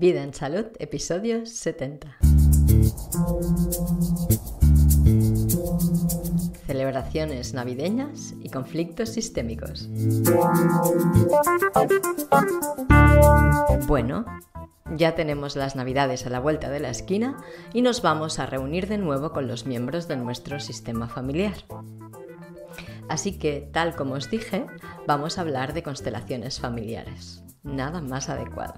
Vida en Salud, episodio 70. Celebraciones navideñas y conflictos sistémicos. Bueno, ya tenemos las navidades a la vuelta de la esquina y nos vamos a reunir de nuevo con los miembros de nuestro sistema familiar. Así que, tal como os dije, vamos a hablar de constelaciones familiares. Nada más adecuado.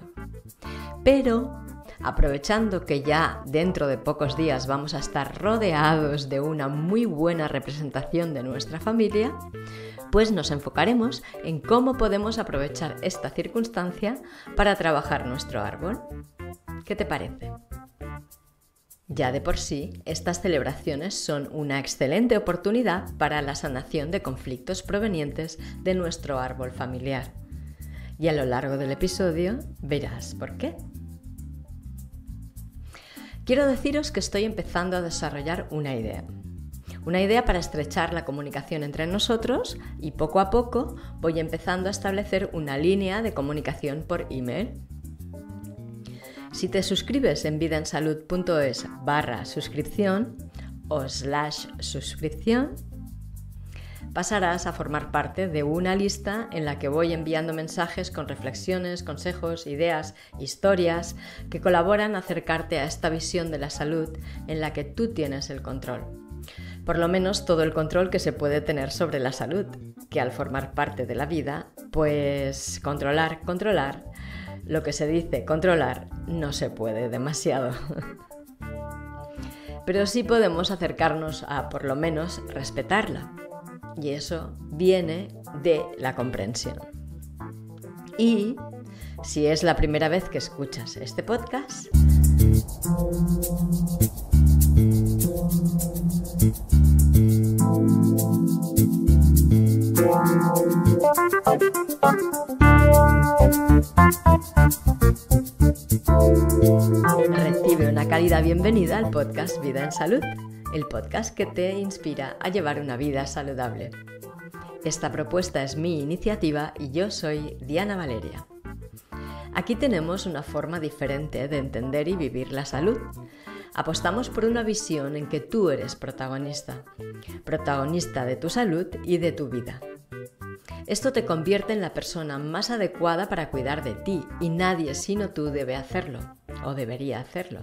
Pero aprovechando que ya dentro de pocos días vamos a estar rodeados de una muy buena representación de nuestra familia, pues nos enfocaremos en cómo podemos aprovechar esta circunstancia para trabajar nuestro árbol. ¿Qué te parece? Ya de por sí, estas celebraciones son una excelente oportunidad para la sanación de conflictos provenientes de nuestro árbol familiar. Y a lo largo del episodio verás por qué. Quiero deciros que estoy empezando a desarrollar una idea. Una idea para estrechar la comunicación entre nosotros y poco a poco voy empezando a establecer una línea de comunicación por email. Si te suscribes en vidaensalud.es barra suscripción o slash suscripción, pasarás a formar parte de una lista en la que voy enviando mensajes con reflexiones, consejos, ideas, historias que colaboran a acercarte a esta visión de la salud en la que tú tienes el control. Por lo menos todo el control que se puede tener sobre la salud, que al formar parte de la vida, pues controlar, controlar, lo que se dice controlar no se puede demasiado. Pero sí podemos acercarnos a por lo menos respetarla y eso viene de la comprensión. Y si es la primera vez que escuchas este podcast, Recibe una cálida bienvenida al podcast Vida en Salud el podcast que te inspira a llevar una vida saludable. Esta propuesta es mi iniciativa y yo soy Diana Valeria. Aquí tenemos una forma diferente de entender y vivir la salud. Apostamos por una visión en que tú eres protagonista, protagonista de tu salud y de tu vida. Esto te convierte en la persona más adecuada para cuidar de ti y nadie sino tú debe hacerlo, o debería hacerlo.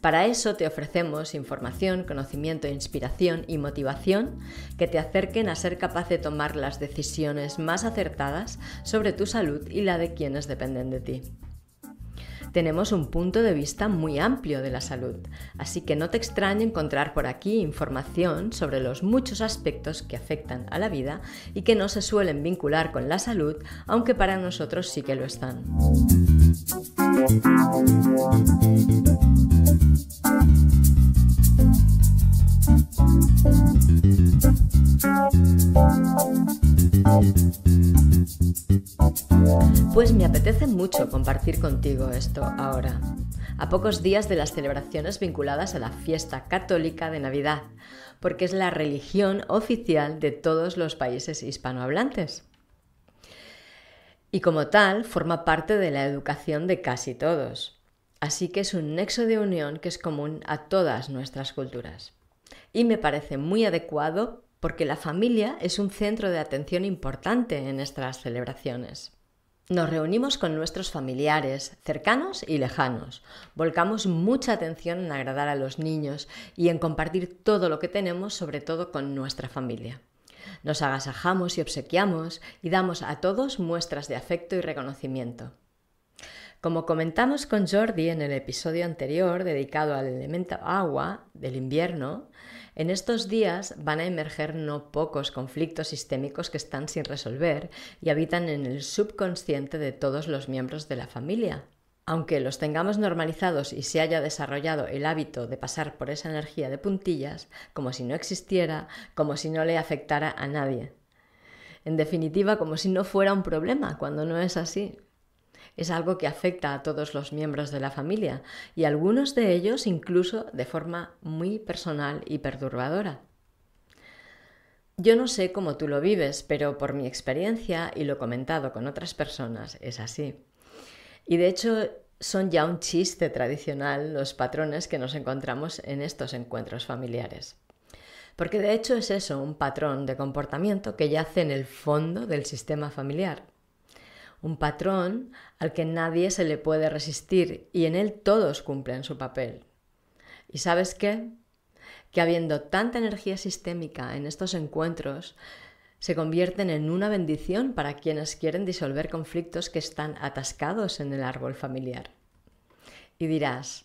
Para eso te ofrecemos información, conocimiento, inspiración y motivación que te acerquen a ser capaz de tomar las decisiones más acertadas sobre tu salud y la de quienes dependen de ti. Tenemos un punto de vista muy amplio de la salud, así que no te extrañe encontrar por aquí información sobre los muchos aspectos que afectan a la vida y que no se suelen vincular con la salud, aunque para nosotros sí que lo están. Pues me apetece mucho compartir contigo esto ahora, a pocos días de las celebraciones vinculadas a la fiesta católica de Navidad, porque es la religión oficial de todos los países hispanohablantes. Y como tal, forma parte de la educación de casi todos. Así que es un nexo de unión que es común a todas nuestras culturas. Y me parece muy adecuado porque la familia es un centro de atención importante en nuestras celebraciones. Nos reunimos con nuestros familiares, cercanos y lejanos. Volcamos mucha atención en agradar a los niños y en compartir todo lo que tenemos, sobre todo con nuestra familia. Nos agasajamos y obsequiamos y damos a todos muestras de afecto y reconocimiento. Como comentamos con Jordi en el episodio anterior dedicado al elemento agua del invierno, en estos días van a emerger no pocos conflictos sistémicos que están sin resolver y habitan en el subconsciente de todos los miembros de la familia. Aunque los tengamos normalizados y se haya desarrollado el hábito de pasar por esa energía de puntillas, como si no existiera, como si no le afectara a nadie. En definitiva, como si no fuera un problema, cuando no es así es algo que afecta a todos los miembros de la familia y algunos de ellos incluso de forma muy personal y perturbadora. Yo no sé cómo tú lo vives, pero por mi experiencia y lo comentado con otras personas es así. Y de hecho son ya un chiste tradicional los patrones que nos encontramos en estos encuentros familiares. Porque de hecho es eso, un patrón de comportamiento que yace en el fondo del sistema familiar un patrón al que nadie se le puede resistir y en él todos cumplen su papel. ¿Y sabes qué? Que habiendo tanta energía sistémica en estos encuentros, se convierten en una bendición para quienes quieren disolver conflictos que están atascados en el árbol familiar. Y dirás,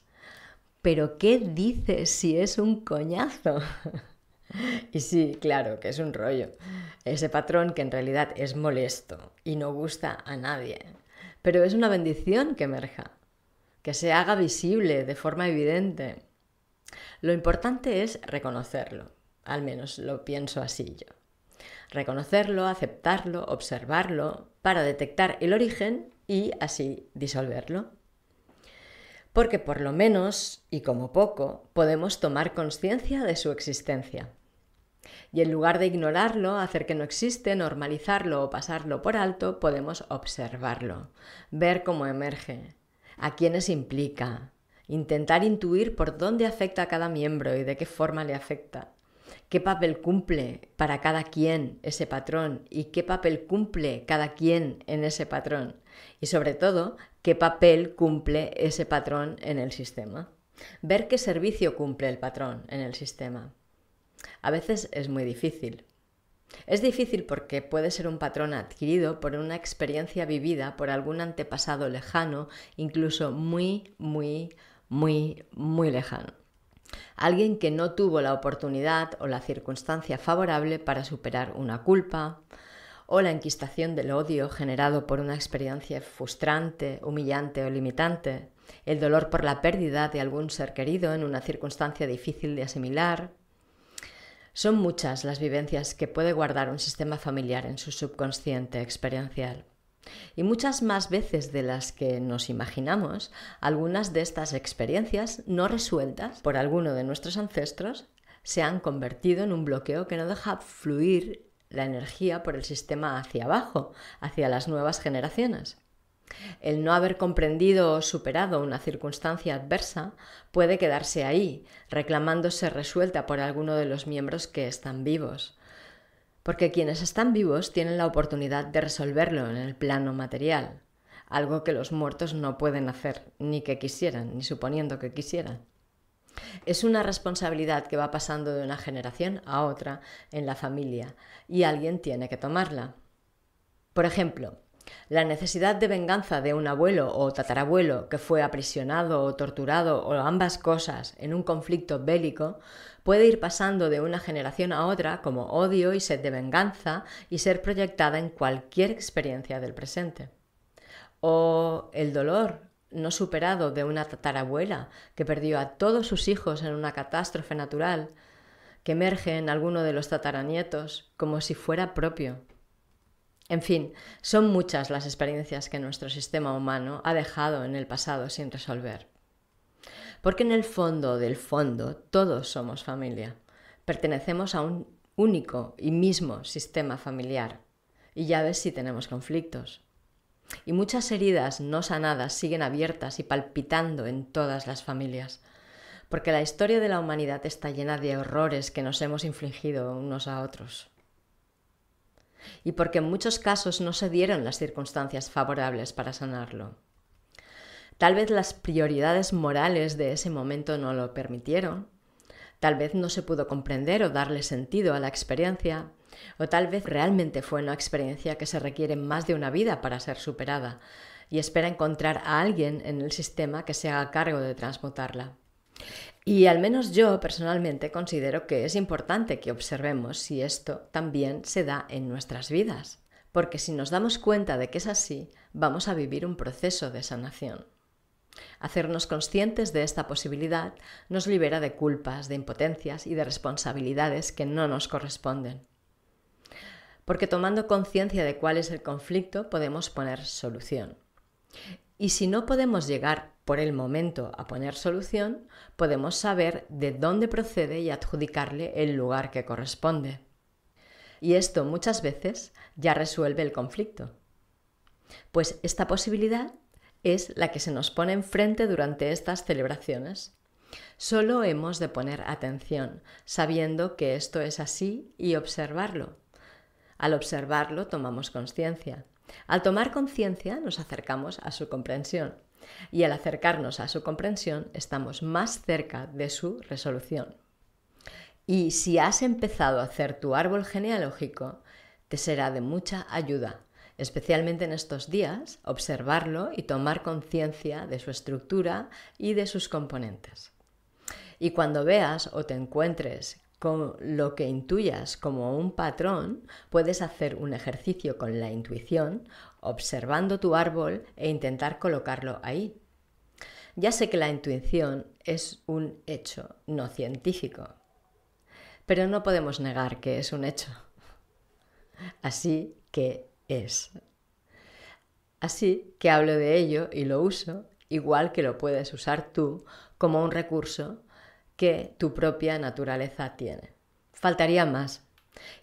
¿pero qué dices si es un coñazo? y sí, claro, que es un rollo. Ese patrón que en realidad es molesto y no gusta a nadie. Pero es una bendición que emerja, que se haga visible de forma evidente. Lo importante es reconocerlo, al menos lo pienso así yo. Reconocerlo, aceptarlo, observarlo, para detectar el origen y así disolverlo. Porque por lo menos, y como poco, podemos tomar conciencia de su existencia y en lugar de ignorarlo, hacer que no existe, normalizarlo o pasarlo por alto, podemos observarlo, ver cómo emerge, a quiénes implica, intentar intuir por dónde afecta a cada miembro y de qué forma le afecta, qué papel cumple para cada quien ese patrón y qué papel cumple cada quien en ese patrón y sobre todo qué papel cumple ese patrón en el sistema. Ver qué servicio cumple el patrón en el sistema. A veces es muy difícil. Es difícil porque puede ser un patrón adquirido por una experiencia vivida por algún antepasado lejano, incluso muy, muy, muy, muy lejano. Alguien que no tuvo la oportunidad o la circunstancia favorable para superar una culpa, o la enquistación del odio generado por una experiencia frustrante, humillante o limitante, el dolor por la pérdida de algún ser querido en una circunstancia difícil de asimilar, son muchas las vivencias que puede guardar un sistema familiar en su subconsciente experiencial. Y muchas más veces de las que nos imaginamos, algunas de estas experiencias no resueltas por alguno de nuestros ancestros se han convertido en un bloqueo que no deja fluir la energía por el sistema hacia abajo, hacia las nuevas generaciones. El no haber comprendido o superado una circunstancia adversa puede quedarse ahí, reclamándose resuelta por alguno de los miembros que están vivos. Porque quienes están vivos tienen la oportunidad de resolverlo en el plano material, algo que los muertos no pueden hacer, ni que quisieran, ni suponiendo que quisieran. Es una responsabilidad que va pasando de una generación a otra en la familia y alguien tiene que tomarla. Por ejemplo, la necesidad de venganza de un abuelo o tatarabuelo que fue aprisionado o torturado o ambas cosas en un conflicto bélico puede ir pasando de una generación a otra como odio y sed de venganza y ser proyectada en cualquier experiencia del presente. O el dolor no superado de una tatarabuela que perdió a todos sus hijos en una catástrofe natural, que emerge en alguno de los tataranietos como si fuera propio en fin, son muchas las experiencias que nuestro sistema humano ha dejado en el pasado sin resolver. Porque en el fondo del fondo todos somos familia. Pertenecemos a un único y mismo sistema familiar. Y ya ves si tenemos conflictos. Y muchas heridas no sanadas siguen abiertas y palpitando en todas las familias. Porque la historia de la humanidad está llena de horrores que nos hemos infligido unos a otros y porque en muchos casos no se dieron las circunstancias favorables para sanarlo. Tal vez las prioridades morales de ese momento no lo permitieron, tal vez no se pudo comprender o darle sentido a la experiencia, o tal vez realmente fue una experiencia que se requiere más de una vida para ser superada y espera encontrar a alguien en el sistema que se haga cargo de transmutarla. Y al menos yo personalmente considero que es importante que observemos si esto también se da en nuestras vidas, porque si nos damos cuenta de que es así, vamos a vivir un proceso de sanación. Hacernos conscientes de esta posibilidad nos libera de culpas, de impotencias y de responsabilidades que no nos corresponden. Porque tomando conciencia de cuál es el conflicto podemos poner solución. Y si no podemos llegar por el momento a poner solución, podemos saber de dónde procede y adjudicarle el lugar que corresponde. Y esto muchas veces ya resuelve el conflicto. Pues esta posibilidad es la que se nos pone enfrente durante estas celebraciones. Solo hemos de poner atención, sabiendo que esto es así y observarlo. Al observarlo tomamos conciencia. Al tomar conciencia nos acercamos a su comprensión y al acercarnos a su comprensión estamos más cerca de su resolución. Y si has empezado a hacer tu árbol genealógico, te será de mucha ayuda, especialmente en estos días, observarlo y tomar conciencia de su estructura y de sus componentes. Y cuando veas o te encuentres con lo que intuyas como un patrón, puedes hacer un ejercicio con la intuición observando tu árbol e intentar colocarlo ahí. Ya sé que la intuición es un hecho, no científico, pero no podemos negar que es un hecho. Así que es. Así que hablo de ello y lo uso, igual que lo puedes usar tú como un recurso que tu propia naturaleza tiene. Faltaría más,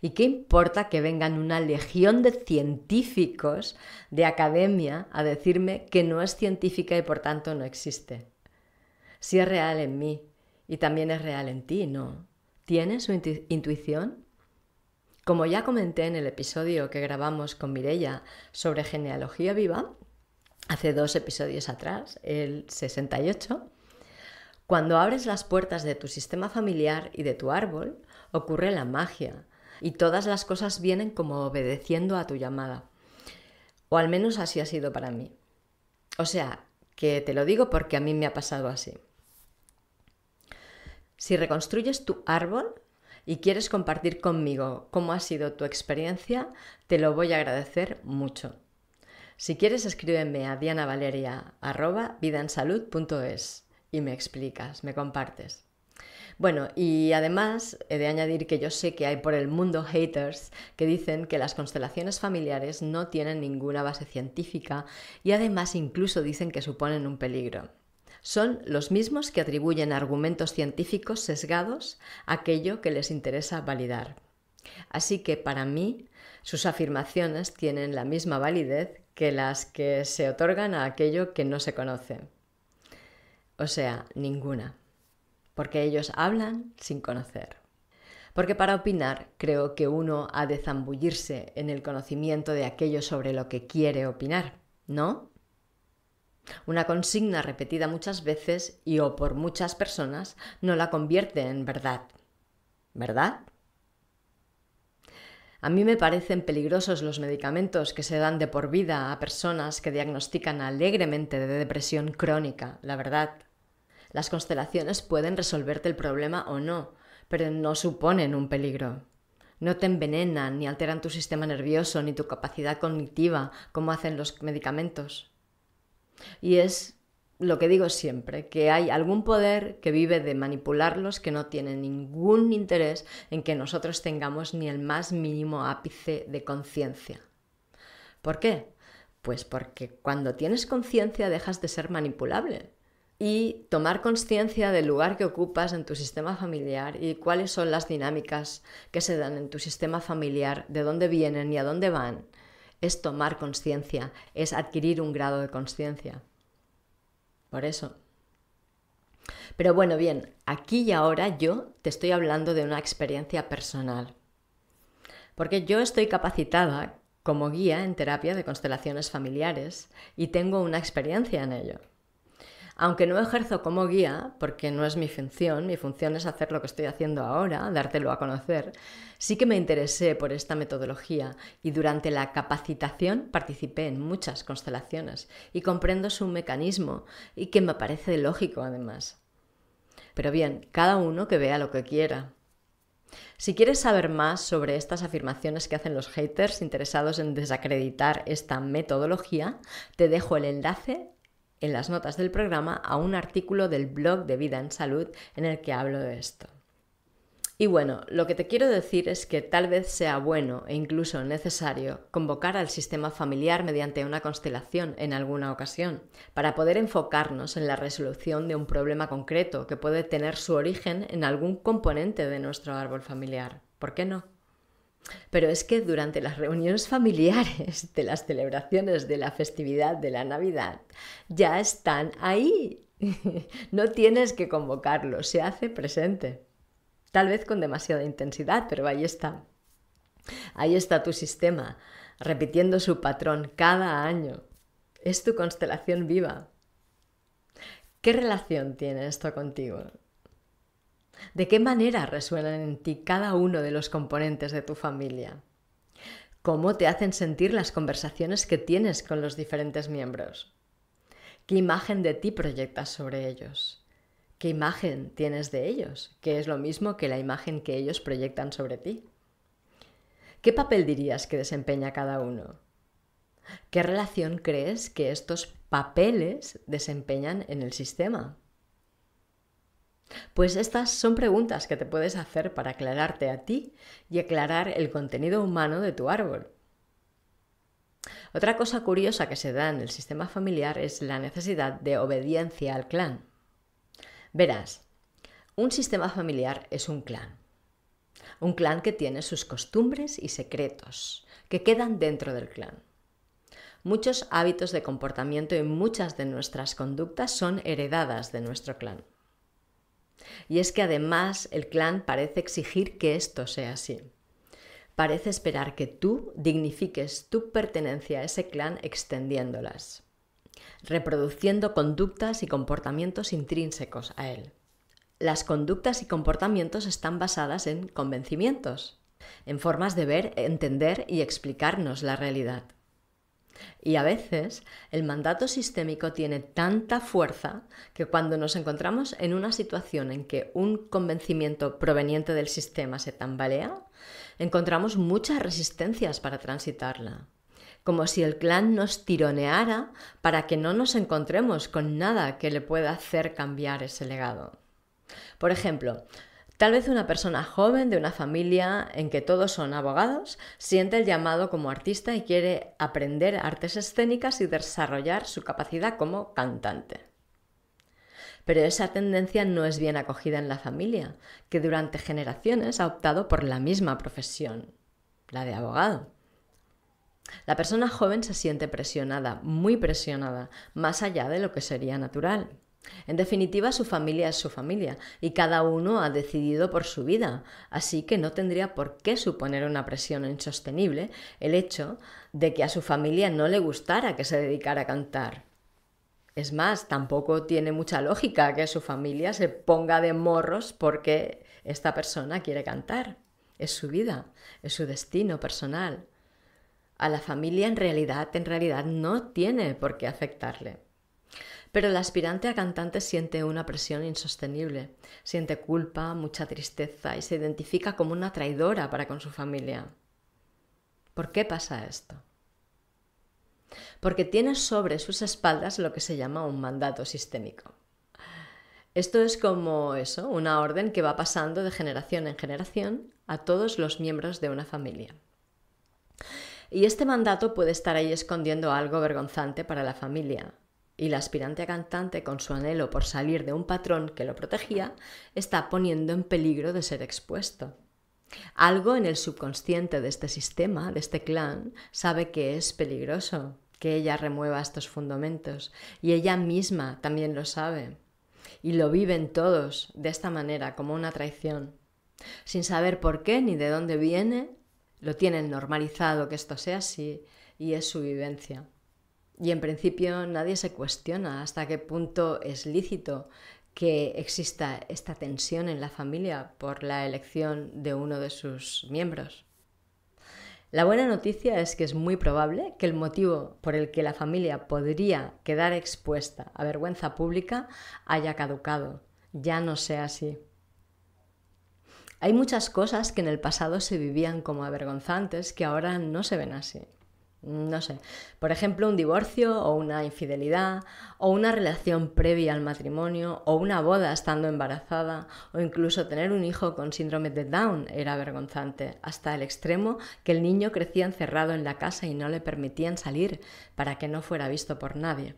¿Y qué importa que vengan una legión de científicos de academia a decirme que no es científica y por tanto no existe? Si es real en mí y también es real en ti, ¿no? ¿Tienes su intuición? Como ya comenté en el episodio que grabamos con Mirella sobre genealogía viva, hace dos episodios atrás, el 68, cuando abres las puertas de tu sistema familiar y de tu árbol, ocurre la magia, y todas las cosas vienen como obedeciendo a tu llamada. O al menos así ha sido para mí. O sea, que te lo digo porque a mí me ha pasado así. Si reconstruyes tu árbol y quieres compartir conmigo cómo ha sido tu experiencia, te lo voy a agradecer mucho. Si quieres, escríbeme a dianavaleria.vidaensalud.es y me explicas, me compartes. Bueno, y además he de añadir que yo sé que hay por el mundo haters que dicen que las constelaciones familiares no tienen ninguna base científica y además incluso dicen que suponen un peligro. Son los mismos que atribuyen argumentos científicos sesgados a aquello que les interesa validar. Así que para mí sus afirmaciones tienen la misma validez que las que se otorgan a aquello que no se conoce. O sea, ninguna porque ellos hablan sin conocer. Porque para opinar creo que uno ha de zambullirse en el conocimiento de aquello sobre lo que quiere opinar, ¿no? Una consigna repetida muchas veces y o por muchas personas no la convierte en verdad. ¿Verdad? A mí me parecen peligrosos los medicamentos que se dan de por vida a personas que diagnostican alegremente de depresión crónica, la verdad. Las constelaciones pueden resolverte el problema o no, pero no suponen un peligro. No te envenenan ni alteran tu sistema nervioso ni tu capacidad cognitiva como hacen los medicamentos. Y es lo que digo siempre, que hay algún poder que vive de manipularlos que no tiene ningún interés en que nosotros tengamos ni el más mínimo ápice de conciencia. ¿Por qué? Pues porque cuando tienes conciencia dejas de ser manipulable y tomar conciencia del lugar que ocupas en tu sistema familiar y cuáles son las dinámicas que se dan en tu sistema familiar, de dónde vienen y a dónde van, es tomar conciencia, es adquirir un grado de conciencia. Por eso. Pero bueno, bien, aquí y ahora yo te estoy hablando de una experiencia personal. Porque yo estoy capacitada como guía en terapia de constelaciones familiares y tengo una experiencia en ello. Aunque no ejerzo como guía, porque no es mi función, mi función es hacer lo que estoy haciendo ahora, dártelo a conocer, sí que me interesé por esta metodología y durante la capacitación participé en muchas constelaciones y comprendo su mecanismo y que me parece lógico además. Pero bien, cada uno que vea lo que quiera. Si quieres saber más sobre estas afirmaciones que hacen los haters interesados en desacreditar esta metodología, te dejo el enlace en las notas del programa a un artículo del blog de Vida en Salud en el que hablo de esto. Y bueno, lo que te quiero decir es que tal vez sea bueno e incluso necesario convocar al sistema familiar mediante una constelación en alguna ocasión, para poder enfocarnos en la resolución de un problema concreto que puede tener su origen en algún componente de nuestro árbol familiar. ¿Por qué no? Pero es que durante las reuniones familiares de las celebraciones de la festividad de la Navidad ya están ahí. No tienes que convocarlo, se hace presente. Tal vez con demasiada intensidad, pero ahí está. Ahí está tu sistema, repitiendo su patrón cada año. Es tu constelación viva. ¿Qué relación tiene esto contigo? ¿De qué manera resuelven en ti cada uno de los componentes de tu familia? ¿Cómo te hacen sentir las conversaciones que tienes con los diferentes miembros? ¿Qué imagen de ti proyectas sobre ellos? ¿Qué imagen tienes de ellos? ¿Qué es lo mismo que la imagen que ellos proyectan sobre ti. ¿Qué papel dirías que desempeña cada uno? ¿Qué relación crees que estos papeles desempeñan en el sistema? Pues estas son preguntas que te puedes hacer para aclararte a ti y aclarar el contenido humano de tu árbol. Otra cosa curiosa que se da en el sistema familiar es la necesidad de obediencia al clan. Verás, un sistema familiar es un clan. Un clan que tiene sus costumbres y secretos, que quedan dentro del clan. Muchos hábitos de comportamiento y muchas de nuestras conductas son heredadas de nuestro clan. Y es que además el clan parece exigir que esto sea así. Parece esperar que tú dignifiques tu pertenencia a ese clan extendiéndolas, reproduciendo conductas y comportamientos intrínsecos a él. Las conductas y comportamientos están basadas en convencimientos, en formas de ver, entender y explicarnos la realidad. Y a veces el mandato sistémico tiene tanta fuerza que cuando nos encontramos en una situación en que un convencimiento proveniente del sistema se tambalea, encontramos muchas resistencias para transitarla. Como si el clan nos tironeara para que no nos encontremos con nada que le pueda hacer cambiar ese legado. Por ejemplo, Tal vez una persona joven de una familia en que todos son abogados siente el llamado como artista y quiere aprender artes escénicas y desarrollar su capacidad como cantante. Pero esa tendencia no es bien acogida en la familia, que durante generaciones ha optado por la misma profesión, la de abogado. La persona joven se siente presionada, muy presionada, más allá de lo que sería natural. En definitiva, su familia es su familia y cada uno ha decidido por su vida, así que no tendría por qué suponer una presión insostenible el hecho de que a su familia no le gustara que se dedicara a cantar. Es más, tampoco tiene mucha lógica que su familia se ponga de morros porque esta persona quiere cantar. Es su vida, es su destino personal. A la familia en realidad, en realidad no tiene por qué afectarle. Pero el aspirante a cantante siente una presión insostenible, siente culpa, mucha tristeza y se identifica como una traidora para con su familia. ¿Por qué pasa esto? Porque tiene sobre sus espaldas lo que se llama un mandato sistémico. Esto es como eso, una orden que va pasando de generación en generación a todos los miembros de una familia. Y este mandato puede estar ahí escondiendo algo vergonzante para la familia, y la aspirante a cantante, con su anhelo por salir de un patrón que lo protegía, está poniendo en peligro de ser expuesto. Algo en el subconsciente de este sistema, de este clan, sabe que es peligroso que ella remueva estos fundamentos y ella misma también lo sabe. Y lo viven todos de esta manera, como una traición. Sin saber por qué ni de dónde viene, lo tienen normalizado que esto sea así y es su vivencia. Y en principio nadie se cuestiona hasta qué punto es lícito que exista esta tensión en la familia por la elección de uno de sus miembros. La buena noticia es que es muy probable que el motivo por el que la familia podría quedar expuesta a vergüenza pública haya caducado. Ya no sea así. Hay muchas cosas que en el pasado se vivían como avergonzantes que ahora no se ven así. Mm, no sé, por ejemplo, un divorcio o una infidelidad o una relación previa al matrimonio o una boda estando embarazada o incluso tener un hijo con síndrome de Down era vergonzante, hasta el extremo que el niño crecía encerrado en la casa y no le permitían salir para que no fuera visto por nadie.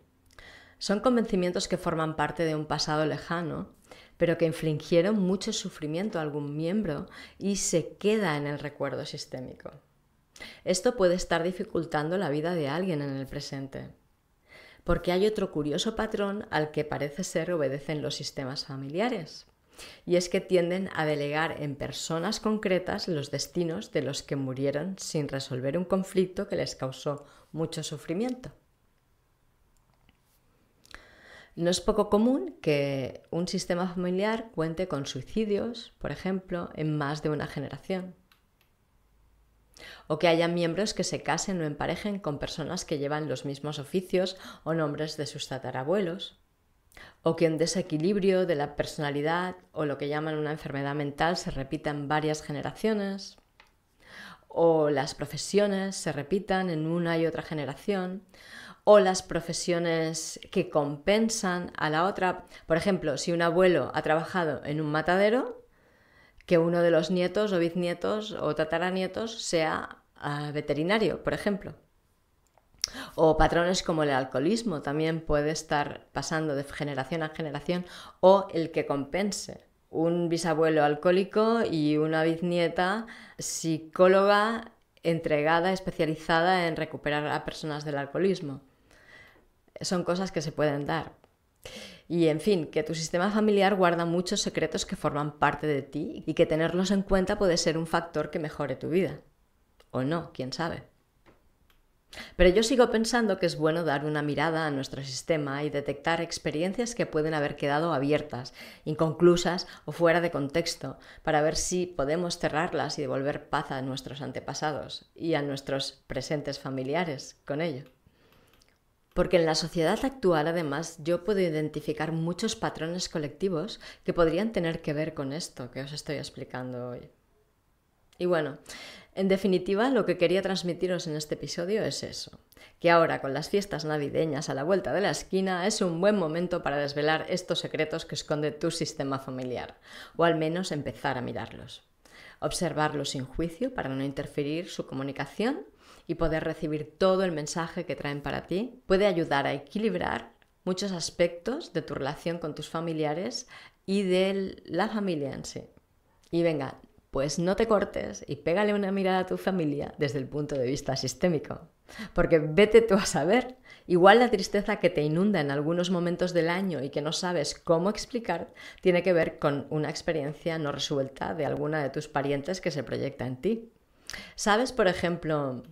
Son convencimientos que forman parte de un pasado lejano, pero que infligieron mucho sufrimiento a algún miembro y se queda en el recuerdo sistémico. Esto puede estar dificultando la vida de alguien en el presente. Porque hay otro curioso patrón al que parece ser obedecen los sistemas familiares. Y es que tienden a delegar en personas concretas los destinos de los que murieron sin resolver un conflicto que les causó mucho sufrimiento. No es poco común que un sistema familiar cuente con suicidios, por ejemplo, en más de una generación o que haya miembros que se casen o emparejen con personas que llevan los mismos oficios o nombres de sus tatarabuelos, o que un desequilibrio de la personalidad o lo que llaman una enfermedad mental se repita en varias generaciones, o las profesiones se repitan en una y otra generación, o las profesiones que compensan a la otra. Por ejemplo, si un abuelo ha trabajado en un matadero, que uno de los nietos o bisnietos o tataranietos sea ah, veterinario, por ejemplo. O patrones como el alcoholismo también puede estar pasando de generación a generación o el que compense. Un bisabuelo alcohólico y una bisnieta psicóloga entregada, especializada en recuperar a personas del alcoholismo. Son cosas que se pueden dar. Y en fin, que tu sistema familiar guarda muchos secretos que forman parte de ti y que tenerlos en cuenta puede ser un factor que mejore tu vida. O no, quién sabe. Pero yo sigo pensando que es bueno dar una mirada a nuestro sistema y detectar experiencias que pueden haber quedado abiertas, inconclusas o fuera de contexto, para ver si podemos cerrarlas y devolver paz a nuestros antepasados y a nuestros presentes familiares con ello. Porque en la sociedad actual, además, yo puedo identificar muchos patrones colectivos que podrían tener que ver con esto que os estoy explicando hoy. Y bueno, en definitiva, lo que quería transmitiros en este episodio es eso, que ahora con las fiestas navideñas a la vuelta de la esquina es un buen momento para desvelar estos secretos que esconde tu sistema familiar, o al menos empezar a mirarlos. Observarlos sin juicio para no interferir su comunicación y poder recibir todo el mensaje que traen para ti, puede ayudar a equilibrar muchos aspectos de tu relación con tus familiares y de la familia en sí. Y venga, pues no te cortes y pégale una mirada a tu familia desde el punto de vista sistémico. Porque vete tú a saber, igual la tristeza que te inunda en algunos momentos del año y que no sabes cómo explicar, tiene que ver con una experiencia no resuelta de alguna de tus parientes que se proyecta en ti. ¿Sabes, por ejemplo,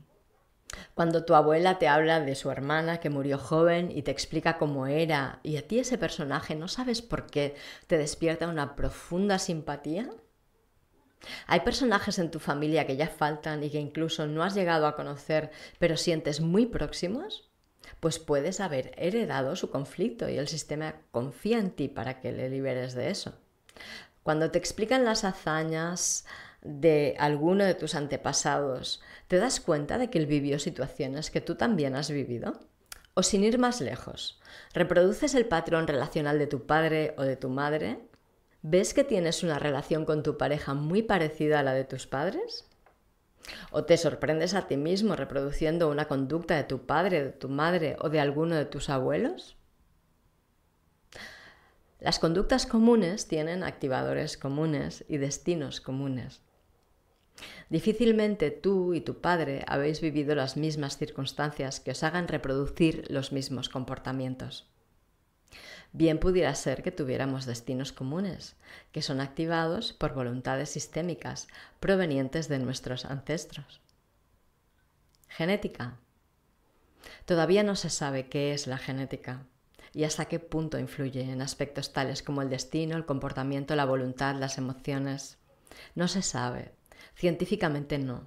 cuando tu abuela te habla de su hermana que murió joven y te explica cómo era, y a ti ese personaje no sabes por qué te despierta una profunda simpatía. Hay personajes en tu familia que ya faltan y que incluso no has llegado a conocer, pero sientes muy próximos. Pues puedes haber heredado su conflicto y el sistema confía en ti para que le liberes de eso. Cuando te explican las hazañas, de alguno de tus antepasados, ¿te das cuenta de que él vivió situaciones que tú también has vivido? O sin ir más lejos, ¿reproduces el patrón relacional de tu padre o de tu madre? ¿Ves que tienes una relación con tu pareja muy parecida a la de tus padres? ¿O te sorprendes a ti mismo reproduciendo una conducta de tu padre, de tu madre o de alguno de tus abuelos? Las conductas comunes tienen activadores comunes y destinos comunes. Difícilmente tú y tu padre habéis vivido las mismas circunstancias que os hagan reproducir los mismos comportamientos. Bien pudiera ser que tuviéramos destinos comunes, que son activados por voluntades sistémicas provenientes de nuestros ancestros. Genética. Todavía no se sabe qué es la genética y hasta qué punto influye en aspectos tales como el destino, el comportamiento, la voluntad, las emociones. No se sabe, Científicamente no.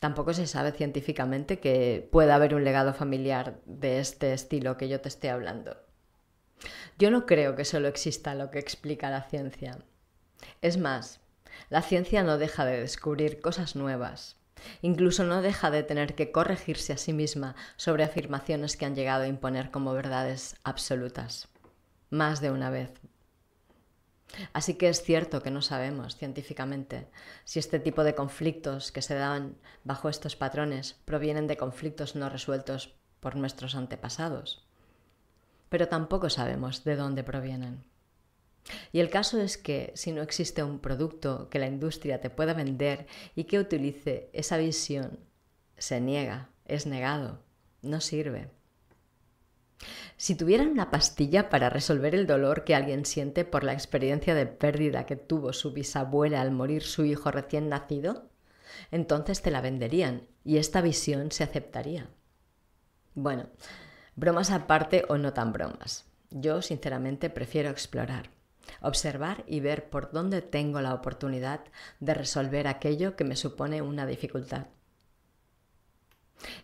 Tampoco se sabe científicamente que pueda haber un legado familiar de este estilo que yo te estoy hablando. Yo no creo que solo exista lo que explica la ciencia. Es más, la ciencia no deja de descubrir cosas nuevas. Incluso no deja de tener que corregirse a sí misma sobre afirmaciones que han llegado a imponer como verdades absolutas. Más de una vez, Así que es cierto que no sabemos científicamente si este tipo de conflictos que se dan bajo estos patrones provienen de conflictos no resueltos por nuestros antepasados, pero tampoco sabemos de dónde provienen. Y el caso es que si no existe un producto que la industria te pueda vender y que utilice esa visión, se niega, es negado, no sirve. Si tuvieran una pastilla para resolver el dolor que alguien siente por la experiencia de pérdida que tuvo su bisabuela al morir su hijo recién nacido, entonces te la venderían y esta visión se aceptaría. Bueno, bromas aparte o no tan bromas. Yo sinceramente prefiero explorar, observar y ver por dónde tengo la oportunidad de resolver aquello que me supone una dificultad.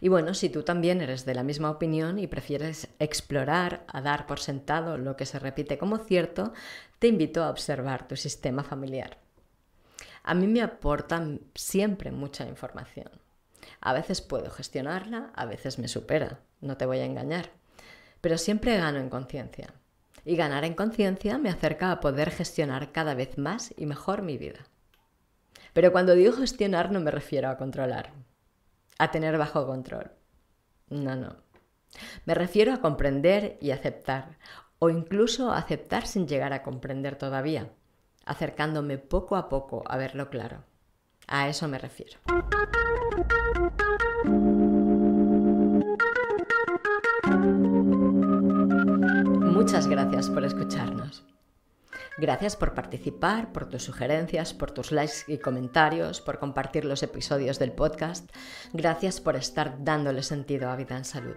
Y bueno, si tú también eres de la misma opinión y prefieres explorar a dar por sentado lo que se repite como cierto, te invito a observar tu sistema familiar. A mí me aporta siempre mucha información. A veces puedo gestionarla, a veces me supera, no te voy a engañar. Pero siempre gano en conciencia. Y ganar en conciencia me acerca a poder gestionar cada vez más y mejor mi vida. Pero cuando digo gestionar no me refiero a controlar, a tener bajo control. No, no. Me refiero a comprender y aceptar, o incluso aceptar sin llegar a comprender todavía, acercándome poco a poco a verlo claro. A eso me refiero. Muchas gracias por escuchar. Gracias por participar, por tus sugerencias, por tus likes y comentarios, por compartir los episodios del podcast. Gracias por estar dándole sentido a Vida en Salud.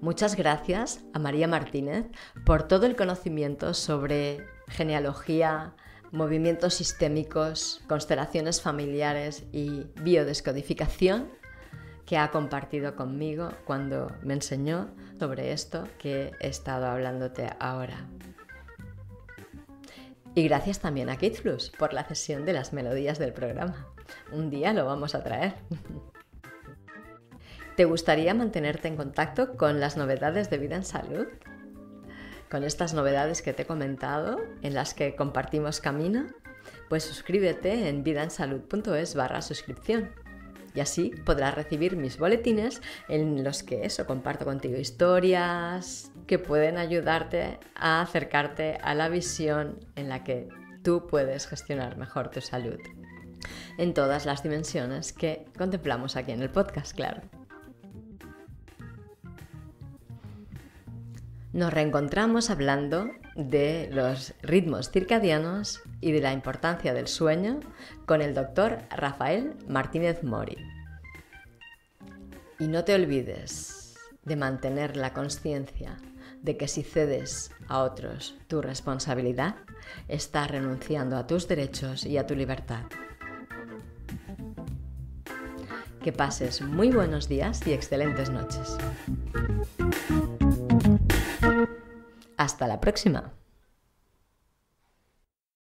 Muchas gracias a María Martínez por todo el conocimiento sobre genealogía, movimientos sistémicos, constelaciones familiares y biodescodificación que ha compartido conmigo cuando me enseñó sobre esto que he estado hablándote ahora. Y gracias también a Plus por la cesión de las melodías del programa. Un día lo vamos a traer. ¿Te gustaría mantenerte en contacto con las novedades de vida en salud? Con estas novedades que te he comentado, en las que compartimos camino, pues suscríbete en vidaensalud.es barra suscripción y así podrás recibir mis boletines en los que eso comparto contigo historias que pueden ayudarte a acercarte a la visión en la que tú puedes gestionar mejor tu salud en todas las dimensiones que contemplamos aquí en el podcast, claro. Nos reencontramos hablando de los ritmos circadianos y de la importancia del sueño con el doctor Rafael Martínez Mori. Y no te olvides de mantener la conciencia de que si cedes a otros tu responsabilidad, estás renunciando a tus derechos y a tu libertad. Que pases muy buenos días y excelentes noches. Hasta la próxima.